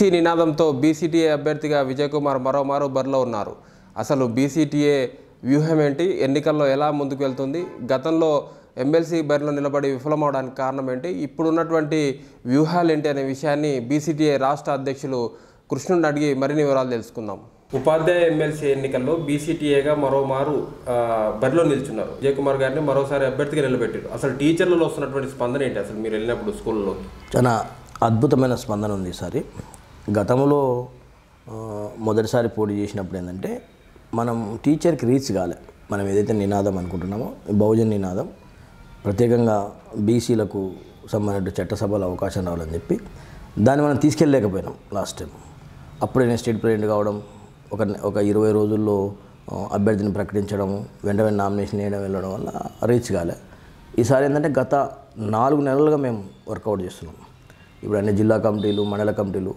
BC నినాదంతో బీసీటీఏ అభ్యర్థిగా విజయకుమార్ మరోమారు బరిలో ఉన్నారు అసలు బీసీటీఏ వ్యూహం ఏంటి ఎన్నికల్లో ఎలా ముందుకు వెళ్తుంది గతంలో ఎమ్మెల్సీ బరిలో నిలబడి విఫలమవడానికి కారణం ఏంటి ఇప్పుడున్నటువంటి వ్యూహాలు ఏంటి అనే విషయాన్ని బీసీటీఏ రాష్ట్ర అధ్యక్షులు కృష్ణుని అడిగి మరిన్ని వివరాలు తెలుసుకుందాం ఉపాధ్యాయ ఎమ్మెల్సీ ఎన్నికల్లో బీసీటీఏగా మరోమారు బరిలో నిల్చున్నారు విజయకుమార్ గారిని మరోసారి అభ్యర్థిగా నిలబెట్టారు అసలు టీచర్లలో వస్తున్నటువంటి స్పందన ఏంటి అసలు మీరు వెళ్ళినప్పుడు స్కూల్లో చాలా అద్భుతమైన స్పందన ఉంది ఈసారి గతంలో మొదటిసారి పోటీ చేసినప్పుడు ఏంటంటే మనం టీచర్కి రీచ్ కాలే మనం ఏదైతే నినాదం అనుకుంటున్నామో బహుజన్ నినాదం ప్రత్యేకంగా బీసీలకు సంబంధించిన చట్టసభలో అవకాశం రావాలని చెప్పి దాన్ని మనం తీసుకెళ్ళలేకపోయినాం లాస్ట్ టైం అప్పుడు నేను స్టేట్ ప్రెసిడెంట్ కావడం ఒక ఒక ఇరవై రోజుల్లో అభ్యర్థిని ప్రకటించడం వెంట వెంట నామినేషన్ వేయడం వెళ్ళడం వల్ల రీచ్ కాలే ఈసారి ఏంటంటే గత నాలుగు నెలలుగా మేము వర్కౌట్ చేస్తున్నాం ఇప్పుడు అన్ని జిల్లా కమిటీలు మండల కమిటీలు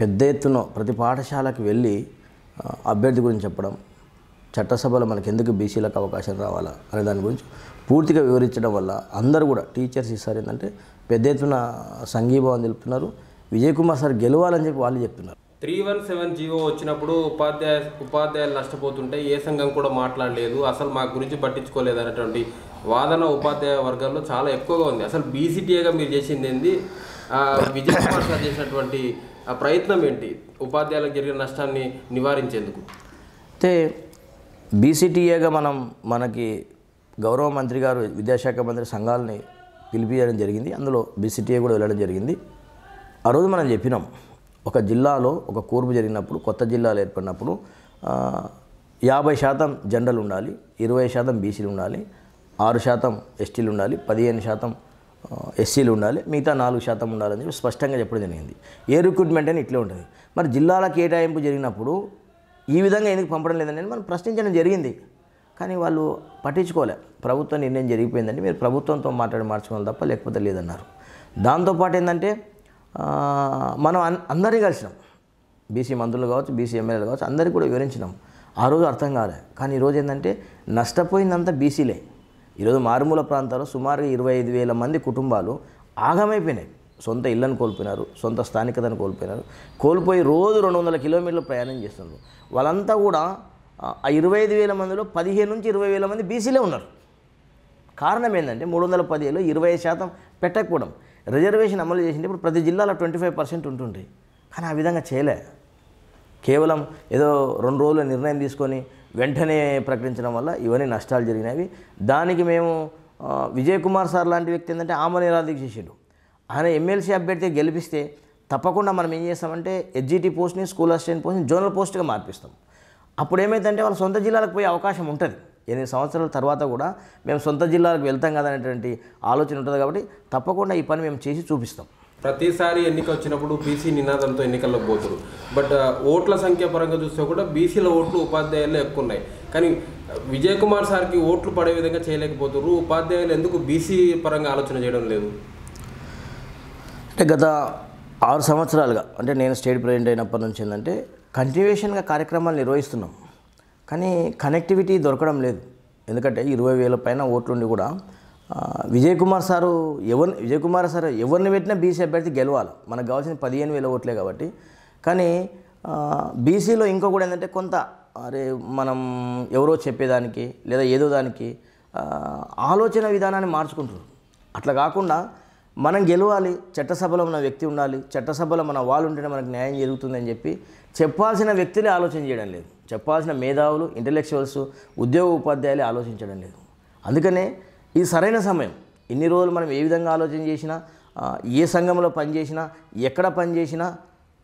పెద్ద ఎత్తున ప్రతి పాఠశాలకు వెళ్ళి అభ్యర్థి గురించి చెప్పడం చట్టసభలో మనకి ఎందుకు బీసీలకు అవకాశం రావాలా అనే దాని గురించి పూర్తిగా వివరించడం వల్ల అందరూ కూడా టీచర్స్ ఈసారి ఏంటంటే పెద్ద ఎత్తున సంఘీభావం తెలుపుతున్నారు విజయ్ కుమార్ సార్ గెలవాలని చెప్పి వాళ్ళు చెప్తున్నారు త్రీ వన్ సెవెన్ జీవో వచ్చినప్పుడు ఉపాధ్యాయ ఉపాధ్యాయులు నష్టపోతుంటే ఏ సంఘం కూడా మాట్లాడలేదు అసలు మా గురించి పట్టించుకోలేదు అనేటువంటి వాదన ఉపాధ్యాయ వర్గాల్లో చాలా ఎక్కువగా ఉంది అసలు బీసీటీఏగా మీరు చేసింది ఏంది విజయ్ కుమార్ సార్ చేసినటువంటి ఆ ప్రయత్నం ఏంటి ఉపాధ్యాయులకు జరిగిన నష్టాన్ని నివారించేందుకు అయితే బీసీటీఏగా మనం మనకి గౌరవ మంత్రి గారు విద్యాశాఖ మంత్రి సంఘాలని పిలిపించడం జరిగింది అందులో బీసీటీఏ కూడా వెళ్ళడం జరిగింది ఆ రోజు మనం చెప్పినాం ఒక జిల్లాలో ఒక కూర్పు జరిగినప్పుడు కొత్త జిల్లాలు ఏర్పడినప్పుడు యాభై శాతం జనరల్ ఉండాలి ఇరవై శాతం బీసీలు ఉండాలి ఆరు శాతం ఎస్టీలు ఉండాలి పదిహేను శాతం ఎస్సీలు ఉండాలి మిగతా నాలుగు శాతం ఉండాలని చెప్పి స్పష్టంగా చెప్పడం జరిగింది ఏ రిక్రూట్మెంట్ అని ఇట్లే ఉంటుంది మరి జిల్లాల కేటాయింపు జరిగినప్పుడు ఈ విధంగా ఎందుకు పంపడం లేదని మనం ప్రశ్నించడం జరిగింది కానీ వాళ్ళు పట్టించుకోలే ప్రభుత్వం నిర్ణయం జరిగిపోయిందంటే మీరు ప్రభుత్వంతో మాట్లాడి మార్చుకోవాలి తప్ప లేకపోతే లేదన్నారు దాంతోపాటు ఏంటంటే మనం అన్ అందరినీ కలిసినాం బీసీ మంత్రులు కావచ్చు బీసీ ఎమ్మెల్యేలు కావచ్చు అందరికీ కూడా వివరించినాం ఆ రోజు అర్థం కాలే కానీ ఈరోజు ఏంటంటే నష్టపోయిందంతా బీసీలే ఈరోజు మారుమూల ప్రాంతాల్లో సుమారుగా ఇరవై ఐదు వేల మంది కుటుంబాలు ఆగమైపోయినాయి సొంత ఇళ్ళను కోల్పోయినారు సొంత స్థానికతను కోల్పోయినారు కోల్పోయి రోజు రెండు వందల కిలోమీటర్లు ప్రయాణం చేస్తున్నారు వాళ్ళంతా కూడా ఆ ఇరవై ఐదు వేల మందిలో పదిహేను నుంచి ఇరవై వేల మంది బీసీలే ఉన్నారు కారణం ఏంటంటే మూడు వందల పదిహేను ఇరవై శాతం పెట్టకపోవడం రిజర్వేషన్ అమలు చేసినప్పుడు ప్రతి జిల్లాలో ట్వంటీ ఫైవ్ పర్సెంట్ ఉంటుండే కానీ ఆ విధంగా చేయలే కేవలం ఏదో రెండు రోజుల నిర్ణయం తీసుకొని వెంటనే ప్రకటించడం వల్ల ఇవన్నీ నష్టాలు జరిగినవి దానికి మేము విజయ్ కుమార్ సార్ లాంటి వ్యక్తి ఏంటంటే ఆమె నిరాధిక చేసాడు ఆయన ఎమ్మెల్సీ అభ్యర్థి గెలిపిస్తే తప్పకుండా మనం ఏం చేస్తామంటే ఎడ్జిటీ పోస్ట్ని స్కూల్ అసిస్టెంట్ పోస్ట్ని జోనల్ పోస్ట్గా మార్పిస్తాం అప్పుడు ఏమైందంటే వాళ్ళ సొంత జిల్లాలకు పోయే అవకాశం ఉంటుంది ఎనిమిది సంవత్సరాల తర్వాత కూడా మేము సొంత జిల్లాలకు వెళ్తాం కదా అనేటువంటి ఆలోచన ఉంటుంది కాబట్టి తప్పకుండా ఈ పని మేము చేసి చూపిస్తాం ప్రతిసారి ఎన్నిక వచ్చినప్పుడు బీసీ నినాదంతో ఎన్నికల్లో పోతురు బట్ ఓట్ల సంఖ్య పరంగా చూస్తే కూడా బీసీల ఓట్లు ఉపాధ్యాయులు ఎక్కువ ఉన్నాయి కానీ విజయ్ కుమార్ సార్కి ఓట్లు పడే విధంగా చేయలేకపోతున్నారు ఉపాధ్యాయులు ఎందుకు బీసీ పరంగా ఆలోచన చేయడం లేదు అంటే గత ఆరు సంవత్సరాలుగా అంటే నేను స్టేట్ ప్రెసిడెంట్ అయినప్పటి నుంచి ఏంటంటే కంటిన్యూషన్గా కార్యక్రమాలు నిర్వహిస్తున్నాం కానీ కనెక్టివిటీ దొరకడం లేదు ఎందుకంటే ఇరవై వేల పైన ఓట్లుండి కూడా విజయ్ కుమార్ సారు ఎవరిని విజయ్ కుమార్ సార్ ఎవరిని పెట్టినా బీసీ అభ్యర్థి గెలవాలి మనకు కావాల్సిన పదిహేను వేల ఓట్లే కాబట్టి కానీ బీసీలో ఇంకో కూడా ఏంటంటే కొంత అరే మనం ఎవరో చెప్పేదానికి లేదా ఏదో దానికి ఆలోచన విధానాన్ని మార్చుకుంటారు అట్లా కాకుండా మనం గెలవాలి చట్టసభలో మన వ్యక్తి ఉండాలి చట్టసభలో మన వాళ్ళు ఉంటేనే మనకు న్యాయం జరుగుతుందని చెప్పి చెప్పాల్సిన వ్యక్తులే ఆలోచన చేయడం లేదు చెప్పాల్సిన మేధావులు ఇంటలెక్చువల్స్ ఉద్యోగ ఉపాధ్యాయులు ఆలోచించడం లేదు అందుకనే ఇది సరైన సమయం ఇన్ని రోజులు మనం ఏ విధంగా ఆలోచన చేసినా ఏ సంఘంలో పనిచేసినా ఎక్కడ పనిచేసినా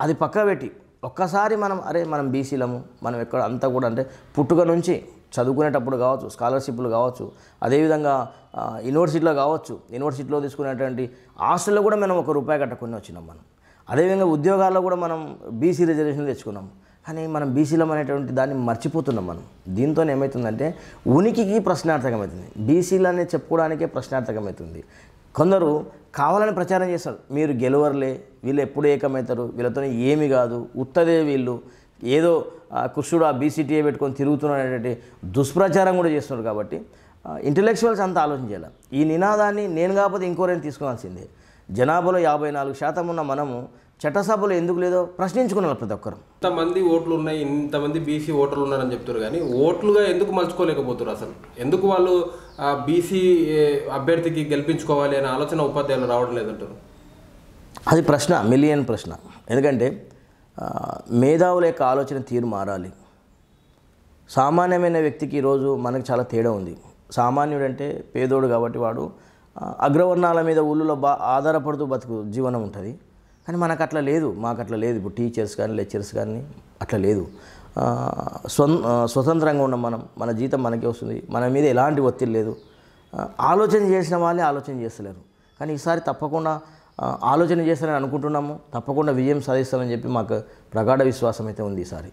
అది పక్క పెట్టి ఒక్కసారి మనం అరే మనం బీసీలము మనం ఎక్కడ అంతా కూడా అంటే పుట్టుక నుంచి చదువుకునేటప్పుడు కావచ్చు స్కాలర్షిప్లు కావచ్చు అదేవిధంగా యూనివర్సిటీలో కావచ్చు యూనివర్సిటీలో తీసుకునేటువంటి ఆస్తుల్లో కూడా మనం ఒక రూపాయి కట్టకుండా వచ్చినాం మనం అదేవిధంగా ఉద్యోగాల్లో కూడా మనం బీసీ రిజర్వేషన్ తెచ్చుకున్నాం కానీ మనం బీసీలం అనేటువంటి దాన్ని మర్చిపోతున్నాం మనం దీంతో ఏమవుతుందంటే ఉనికికి ప్రశ్నార్థకమవుతుంది బీసీలు అనేది చెప్పుకోవడానికే ప్రశ్నార్థకమవుతుంది కొందరు కావాలని ప్రచారం చేస్తారు మీరు గెలవర్లే వీళ్ళు ఎప్పుడు ఏకమవుతారు వీళ్ళతో ఏమి కాదు ఉత్తదే వీళ్ళు ఏదో కృష్ణుడు ఆ బీసీటీఏ పెట్టుకొని అనేటువంటి దుష్ప్రచారం కూడా చేస్తున్నారు కాబట్టి ఇంటలెక్చువల్స్ అంత ఆలోచించాలి ఈ నినాదాన్ని నేను కాకపోతే ఇంకోరైనా తీసుకోవాల్సిందే జనాభాలో యాభై నాలుగు శాతం ఉన్న మనము చట్టసభలో ఎందుకు లేదో ప్రశ్నించుకున్నారు ప్రతి ఒక్కరు ఇంతమంది ఓట్లు ఉన్నాయి ఇంతమంది బీసీ ఓటర్లు ఉన్నారని చెప్తారు కానీ ఓట్లుగా ఎందుకు మలుచుకోలేకపోతున్నారు అసలు ఎందుకు వాళ్ళు బీసీ అభ్యర్థికి గెలిపించుకోవాలి అనే ఆలోచన ఉపాధ్యాయులు రావడం లేదంటారు అది ప్రశ్న మిలియన్ ప్రశ్న ఎందుకంటే మేధావుల యొక్క ఆలోచన తీరు మారాలి సామాన్యమైన వ్యక్తికి ఈరోజు మనకు చాలా తేడా ఉంది సామాన్యుడు అంటే పేదోడు కాబట్టి వాడు అగ్రవర్ణాల మీద ఊళ్ళో బా ఆధారపడుతూ బతుకు జీవనం ఉంటుంది కానీ మనకు అట్లా లేదు మాకు అట్లా లేదు ఇప్పుడు టీచర్స్ కానీ లెక్చర్స్ కానీ అట్లా లేదు స్వం స్వతంత్రంగా ఉన్నాం మనం మన జీతం మనకే వస్తుంది మన మీద ఎలాంటి ఒత్తిడి లేదు ఆలోచన చేసిన వాళ్ళే ఆలోచన చేస్తలేరు కానీ ఈసారి తప్పకుండా ఆలోచన చేస్తారని అనుకుంటున్నాము తప్పకుండా విజయం సాధిస్తామని చెప్పి మాకు ప్రగాఢ విశ్వాసం అయితే ఉంది ఈసారి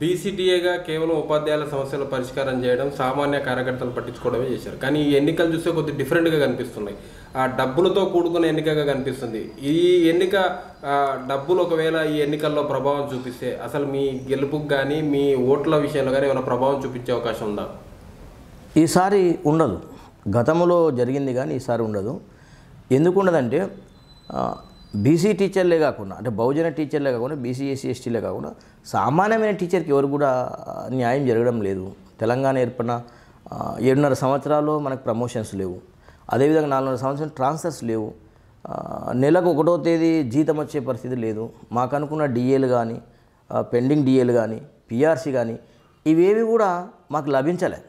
బీసీటీఏగా కేవలం ఉపాధ్యాయుల సమస్యల పరిష్కారం చేయడం సామాన్య కార్యకర్తలు పట్టించుకోవడమే చేశారు కానీ ఈ ఎన్నికలు చూస్తే కొద్దిగా డిఫరెంట్గా కనిపిస్తున్నాయి డబ్బులతో కూడుకున్న ఎన్నికగా కనిపిస్తుంది ఈ ఎన్నిక డబ్బులు ఒకవేళ ఈ ఎన్నికల్లో ప్రభావం చూపిస్తే అసలు మీ గెలుపుకు కానీ మీ ఓట్ల విషయంలో కానీ ఏమైనా ప్రభావం చూపించే అవకాశం ఉందా ఈసారి ఉండదు గతంలో జరిగింది కానీ ఈసారి ఉండదు ఎందుకు ఉండదంటే బీసీ టీచర్లే కాకుండా అంటే బహుజన టీచర్లే కాకుండా బీసీ ఎస్సీ ఎస్టీలే కాకుండా సామాన్యమైన టీచర్కి ఎవరు కూడా న్యాయం జరగడం లేదు తెలంగాణ ఏర్పడిన ఏడున్నర సంవత్సరాలు మనకు ప్రమోషన్స్ లేవు అదేవిధంగా నాలుగు సంవత్సరం ట్రాన్స్ఫర్స్ లేవు నెలకు ఒకటో తేదీ జీతం వచ్చే పరిస్థితి లేదు మాకు అనుకున్న డిఏలు కానీ పెండింగ్ డిఏలు కానీ పిఆర్సీ కానీ ఇవేవి కూడా మాకు లభించలే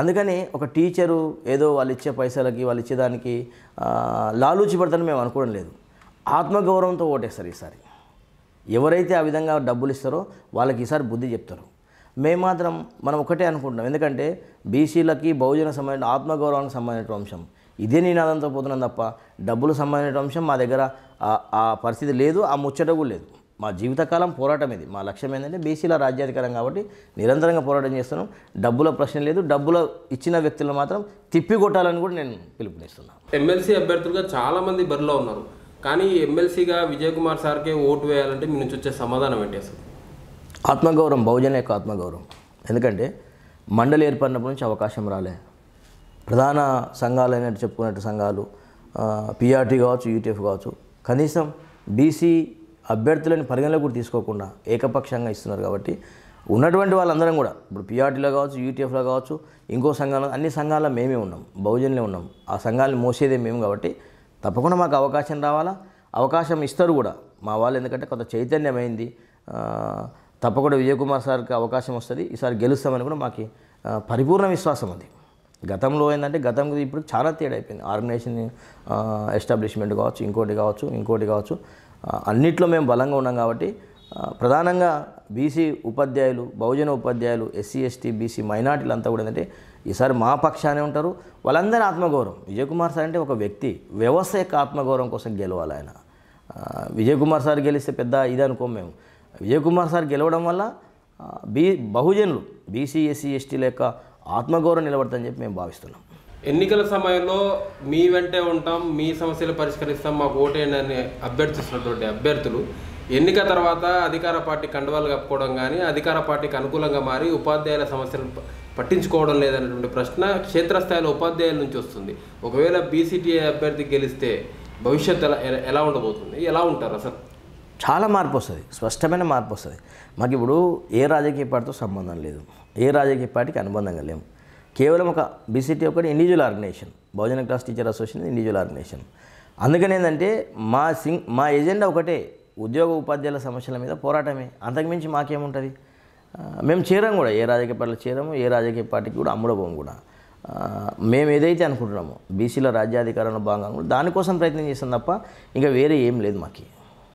అందుకని ఒక టీచరు ఏదో వాళ్ళు ఇచ్చే పైసలకి వాళ్ళు ఇచ్చేదానికి లాలూచి పడతాను మేము అనుకోవడం లేదు ఆత్మగౌరవంతో ఓటేస్తారు ఈసారి ఎవరైతే ఆ విధంగా డబ్బులు ఇస్తారో వాళ్ళకి ఈసారి బుద్ధి చెప్తారు మేము మాత్రం మనం ఒకటే అనుకుంటున్నాం ఎందుకంటే బీసీలకి బహుజన సంబంధించిన ఆత్మగౌరవానికి సంబంధించిన అంశం ఇదే నినాదంతో పోతున్నాం తప్ప డబ్బులు సంబంధించిన అంశం మా దగ్గర ఆ పరిస్థితి లేదు ఆ ముచ్చట కూడా లేదు మా జీవితకాలం పోరాటం ఇది మా లక్ష్యం ఏంటంటే బీసీల రాజ్యాధికారం కాబట్టి నిరంతరంగా పోరాటం చేస్తున్నాం డబ్బుల ప్రశ్న లేదు డబ్బుల ఇచ్చిన వ్యక్తులను మాత్రం తిప్పికొట్టాలని కూడా నేను పిలుపునిస్తున్నాను ఎమ్మెల్సీ అభ్యర్థులుగా చాలామంది బరిలో ఉన్నారు కానీ ఎమ్మెల్సీగా విజయ్ కుమార్ సార్కే ఓటు వేయాలంటే మీ నుంచి వచ్చే సమాధానం ఏంటి అసలు ఆత్మగౌరవం బహుజన యొక్క ఆత్మగౌరవం ఎందుకంటే మండలి ఏర్పడినప్పటి నుంచి అవకాశం రాలే ప్రధాన సంఘాలు అయినట్టు చెప్పుకున్నట్టు సంఘాలు పిఆర్టీ కావచ్చు యూటీఎఫ్ కావచ్చు కనీసం బీసీ అభ్యర్థులను పరిగణలో కూడా తీసుకోకుండా ఏకపక్షంగా ఇస్తున్నారు కాబట్టి ఉన్నటువంటి వాళ్ళందరం కూడా ఇప్పుడు పిఆర్టీలో కావచ్చు యూటీఎఫ్లో కావచ్చు ఇంకో సంఘాలు అన్ని సంఘాల్లో మేమే ఉన్నాం బహుజన్లే ఉన్నాం ఆ సంఘాలను మోసేదే మేము కాబట్టి తప్పకుండా మాకు అవకాశం రావాలా అవకాశం ఇస్తారు కూడా మా వాళ్ళు ఎందుకంటే కొంత చైతన్యమైంది తప్పకుండా విజయకుమార్ సార్కి అవకాశం వస్తుంది ఈసారి గెలుస్తామని కూడా మాకు పరిపూర్ణ విశ్వాసం ఉంది గతంలో ఏంటంటే గతం ఇప్పుడు చాలా తేడా అయిపోయింది ఆర్గనైజేషన్ ఎస్టాబ్లిష్మెంట్ కావచ్చు ఇంకోటి కావచ్చు ఇంకోటి కావచ్చు అన్నిట్లో మేము బలంగా ఉన్నాం కాబట్టి ప్రధానంగా బీసీ ఉపాధ్యాయులు బహుజన ఉపాధ్యాయులు ఎస్సీ ఎస్టీ బీసీ మైనార్టీలంతా కూడా ఏంటంటే ఈసారి మా పక్షానే ఉంటారు వాళ్ళందరి ఆత్మగౌరవం విజయకుమార్ సార్ అంటే ఒక వ్యక్తి వ్యవస్థ యొక్క ఆత్మగౌరవం కోసం గెలవాలి ఆయన విజయకుమార్ సార్ గెలిస్తే పెద్ద ఇది అనుకోం మేము విజయకుమార్ సార్ గెలవడం వల్ల బీ బహుజనులు బీసీ ఎస్సీ ఎస్టీల యొక్క ఆత్మగౌరవం నిలబడుతుందని చెప్పి మేము భావిస్తున్నాం ఎన్నికల సమయంలో మీ వెంటే ఉంటాం మీ సమస్యలు పరిష్కరిస్తాం మాకు ఓటేయండి అని అభ్యర్థిస్తున్నటువంటి అభ్యర్థులు ఎన్నిక తర్వాత అధికార పార్టీ కండవాలు కప్పుకోవడం కానీ అధికార పార్టీకి అనుకూలంగా మారి ఉపాధ్యాయుల సమస్యలు పట్టించుకోవడం లేదనేటువంటి ప్రశ్న క్షేత్రస్థాయిలో ఉపాధ్యాయుల నుంచి వస్తుంది ఒకవేళ బీసీటీఏ అభ్యర్థి గెలిస్తే భవిష్యత్తు ఎలా ఎలా ఉండబోతుంది ఎలా ఉంటారు అసలు చాలా మార్పు వస్తుంది స్పష్టమైన మార్పు వస్తుంది మాకు ఇప్పుడు ఏ రాజకీయ పార్టీతో సంబంధం లేదు ఏ రాజకీయ పార్టీకి అనుబంధంగా లేము కేవలం ఒక బీసీటీ ఒకటి individual organization Bahujan class teacher association individual organization అందుకని ఏంటంటే మా సింగ్ మా ఎజెండా ఒకటే ఉద్యోగ ఉపాధ్యాయుల సమస్యల మీద పోరాటమే అంతకుమించి మాకేముంటుంది మేము చేరం కూడా ఏ రాజకీయ పార్టీలో చేరము ఏ రాజకీయ పార్టీకి కూడా అమ్ముడబోం కూడా మేము ఏదైతే అనుకుంటున్నామో బీసీల రాజ్యాధికారంలో భాగంగా దానికోసం ప్రయత్నం చేస్తాం తప్ప ఇంకా వేరే ఏం లేదు మాకు